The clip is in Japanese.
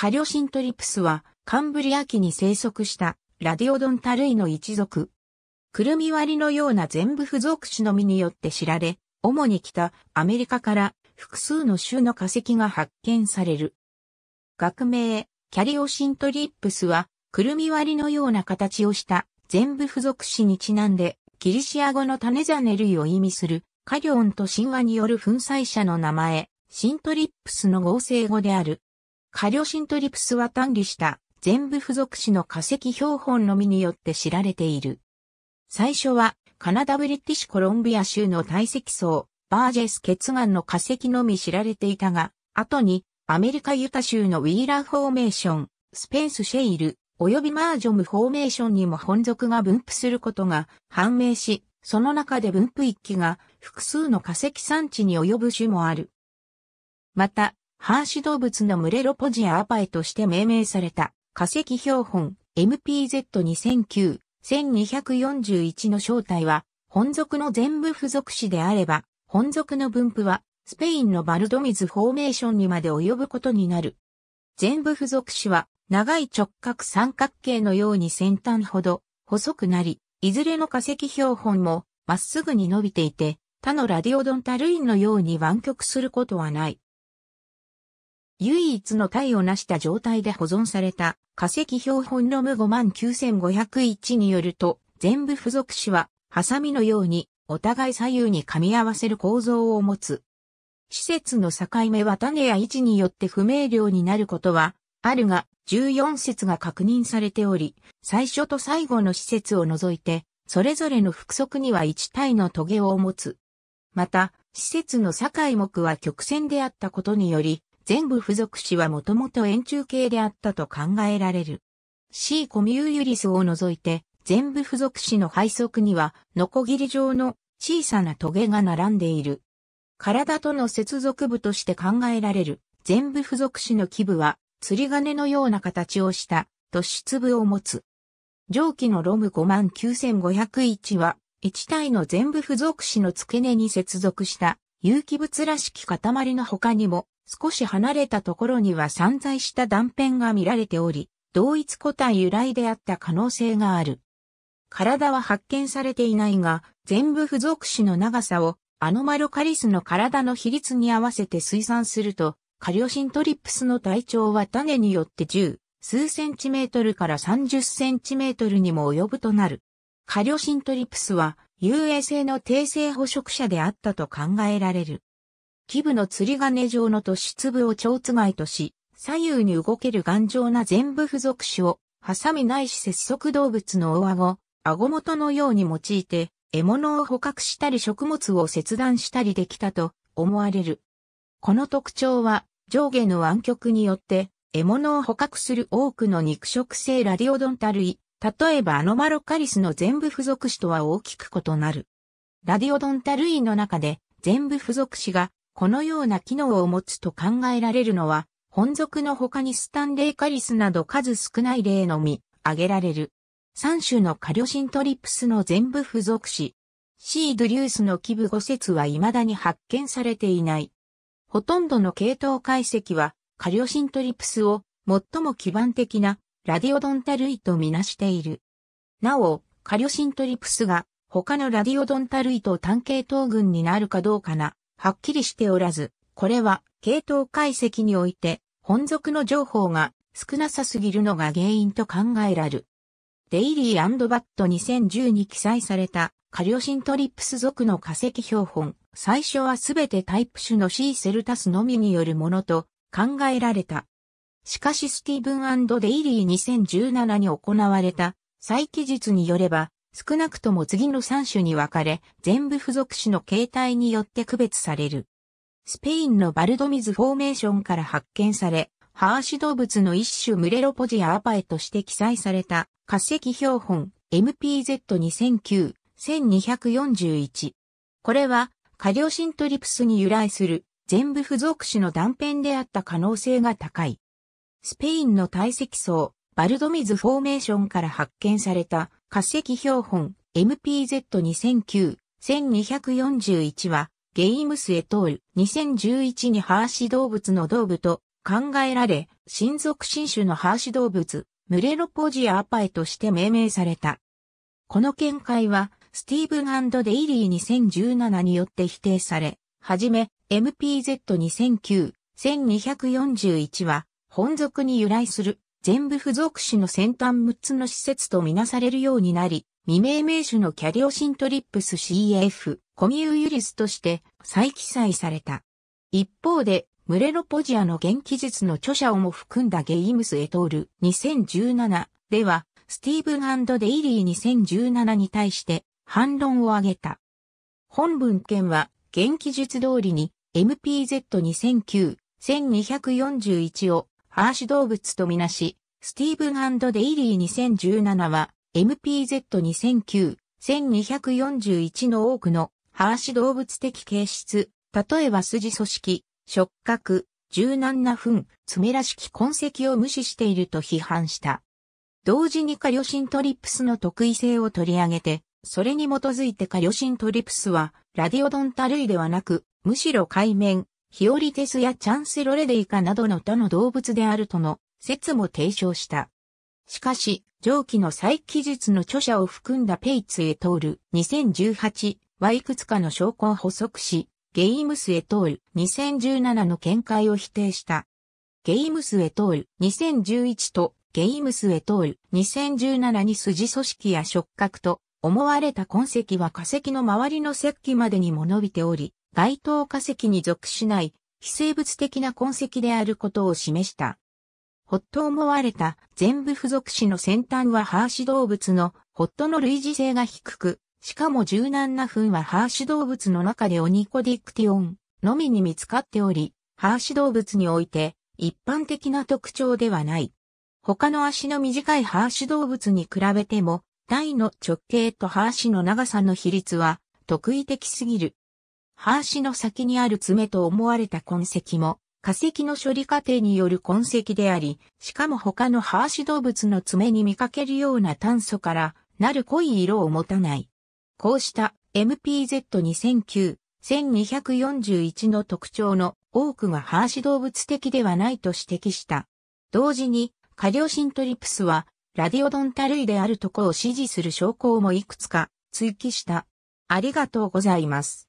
カリョシントリプスはカンブリア紀に生息したラディオドンタ類の一族。クルミ割りのような全部付属種のみによって知られ、主に北アメリカから複数の種の化石が発見される。学名、キャリオシントリップスは、クルミ割りのような形をした全部付属詞にちなんで、ギリシア語の種ザネ類を意味する、カリオンと神話による粉砕者の名前、シントリップスの合成語である。カリョシントリプスは単理した全部付属詞の化石標本のみによって知られている。最初はカナダブリティッシュコロンビア州の堆積層、バージェス血岩の化石のみ知られていたが、後にアメリカユタ州のウィーラーフォーメーション、スペンスシェイル、及びマージョムフォーメーションにも本属が分布することが判明し、その中で分布一域が複数の化石産地に及ぶ種もある。また、半死動物の群れロポジアアパエとして命名された化石標本 MPZ2009-1241 の正体は本属の全部付属詞であれば本属の分布はスペインのバルドミズフォーメーションにまで及ぶことになる。全部付属詞は長い直角三角形のように先端ほど細くなり、いずれの化石標本もまっすぐに伸びていて、他のラディオドンタルインのように湾曲することはない。唯一の体を成した状態で保存された化石標本ロム59501によると、全部付属紙は、ハサミのように、お互い左右に噛み合わせる構造を持つ。施設の境目は種や位置によって不明瞭になることは、あるが、14節が確認されており、最初と最後の施設を除いて、それぞれの複足には1体の棘を持つ。また、施設の境目は曲線であったことにより、全部付属詞はもともと円柱形であったと考えられる。C コミューユリスを除いて、全部付属詞の配足には、ノコギリ状の小さなトゲが並んでいる。体との接続部として考えられる、全部付属詞の基部は、釣り金のような形をした突出部を持つ。上記のロム59501は、一体の全部付属詞の付け根に接続した有機物らしき塊の他にも、少し離れたところには散在した断片が見られており、同一個体由来であった可能性がある。体は発見されていないが、全部付属詞の長さをアノマロカリスの体の比率に合わせて推算すると、カリオシントリプスの体長は種によって10、数センチメートルから30センチメートルにも及ぶとなる。カリオシントリプスは、遊泳性の低性捕食者であったと考えられる。基部の釣り金状の突出部を蝶つがいとし、左右に動ける頑丈な全部付属種を、ハサミないし節足動物の大顎、顎元のように用いて、獲物を捕獲したり食物を切断したりできたと思われる。この特徴は上下の湾曲によって獲物を捕獲する多くの肉食性ラディオドンタ類、例えばアノマロカリスの全部付属種とは大きく異なる。ラディオドンタ類の中で全部付属種がこのような機能を持つと考えられるのは、本属の他にスタンレーカリスなど数少ない例のみ、挙げられる。3種のカリョシントリプスの全部付属し、シードリュースの基部5節は未だに発見されていない。ほとんどの系統解析は、カリョシントリプスを最も基盤的なラディオドンタ類とみなしている。なお、カリョシントリプスが他のラディオドンタ類と単系統群になるかどうかな、はっきりしておらず、これは系統解析において本属の情報が少なさすぎるのが原因と考えられる。デイリーバット2010に記載されたカリオシントリプス属の化石標本、最初はすべてタイプ種の C セルタスのみによるものと考えられた。しかしスティーブンデイリー2017に行われた再記述によれば、少なくとも次の3種に分かれ、全部付属種の形態によって区別される。スペインのバルドミズフォーメーションから発見され、ハーシ動物の一種ムレロポジアアパエとして記載された化石標本 MPZ2009-1241。これはカリオシントリプスに由来する全部付属種の断片であった可能性が高い。スペインの堆積層、バルドミズフォーメーションから発見された化石標本 MPZ2009 1241はゲイムスエトール2011にハーシ動物の動物と考えられ、親族新種のハーシ動物ムレロポジアアパイとして命名された。この見解はスティーブンデイリー2017によって否定され、はじめ MPZ2009 1241は本属に由来する全部付属種の先端6つの施設とみなされるようになり、未命名種のキャリオシントリップス CF、コミューユリスとして再記載された。一方で、ムレロポジアの元気術の著者をも含んだゲイムス・エトール2017では、スティーブン・デイリー2017に対して反論を挙げた。本文献は、元気術通りに MPZ2009-1241 をアーシ動物とみなし、スティーブンデイリー2017は MPZ2009、1241の多くのハーシ動物的形質、例えば筋組織、触覚、柔軟な糞、爪らしき痕跡を無視していると批判した。同時にカリオシントリプスの特異性を取り上げて、それに基づいてカリオシントリプスは、ラディオドンタ類ではなく、むしろ海面、ヒオリテスやチャンセロレデイカなどの他の動物であるとの説も提唱した。しかし、上記の再記述の著者を含んだペイツエトール2018はいくつかの証拠を補足し、ゲイムスエトール2017の見解を否定した。ゲイムスエトール2011とゲイムスエトール2017に筋組織や触覚と思われた痕跡は化石の周りの石器までにも伸びており、該当化石に属しない非生物的な痕跡であることを示した。ホッと思われた全部付属詞の先端はハーシ動物のホットの類似性が低く、しかも柔軟な糞はハーシ動物の中でオニコディクティオンのみに見つかっており、ハーシ動物において一般的な特徴ではない。他の足の短いハーシ動物に比べても、体の直径とハーシの長さの比率は特異的すぎる。ハーシの先にある爪と思われた痕跡も、化石の処理過程による痕跡であり、しかも他のハーシ動物の爪に見かけるような炭素からなる濃い色を持たない。こうした MPZ2009、1241の特徴の多くがハーシ動物的ではないと指摘した。同時に、カリオシントリプスは、ラディオドンタ類であるとこを支持する証拠もいくつか追記した。ありがとうございます。